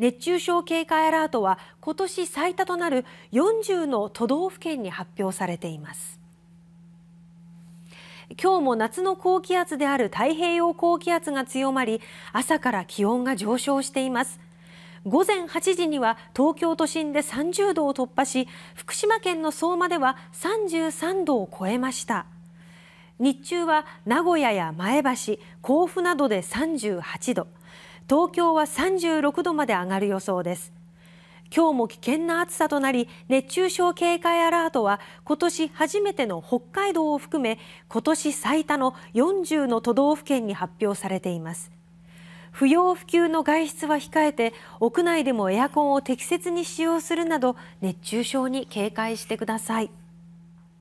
熱中症警戒アラートは今年最多となる40の都道府県に発表されています今日も夏の高気圧である太平洋高気圧が強まり朝から気温が上昇しています午前8時には東京都心で30度を突破し福島県の相馬では33度を超えました日中は名古屋や前橋甲府などで38度東京は36度まで上がる予想です今日も危険な暑さとなり熱中症警戒アラートは今年初めての北海道を含め今年最多の40の都道府県に発表されています不要不急の外出は控えて屋内でもエアコンを適切に使用するなど熱中症に警戒してください